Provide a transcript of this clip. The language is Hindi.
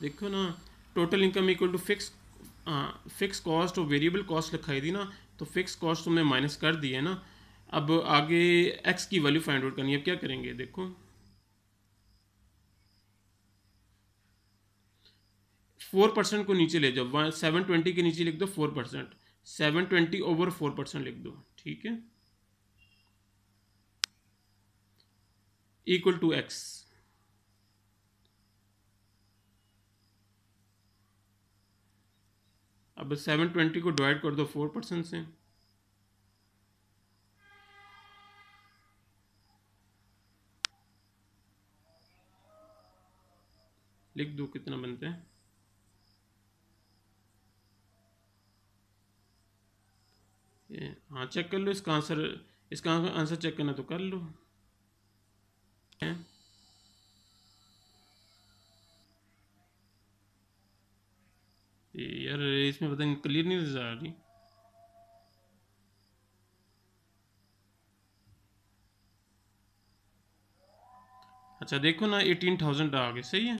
देखो ना total income equal to fix fix cost और वेरिएबल कॉस्ट लिखाई थी ना तो फिक्स कॉस्ट तुमने माइनस कर दी है ना अब आगे एक्स की वैल्यू फाइंड आउट करनी है अब क्या करेंगे देखो फोर परसेंट को नीचे ले जाओ सेवन ट्वेंटी के नीचे लिख दो four percent seven twenty over four percent लिख दो ठीक है इक्वल टू एक्स अब सेवन ट्वेंटी को डिवाइड कर दो फोर परसेंट से लिख दो कितना बनता है हाँ चेक कर लो इसका आंसर इसका आंसर चेक करना तो कर लो यार स्पेस में पता नहीं क्लियर नहीं नज़र आ रही अच्छा देखो ना एटीन थाउजेंड आ गए सही है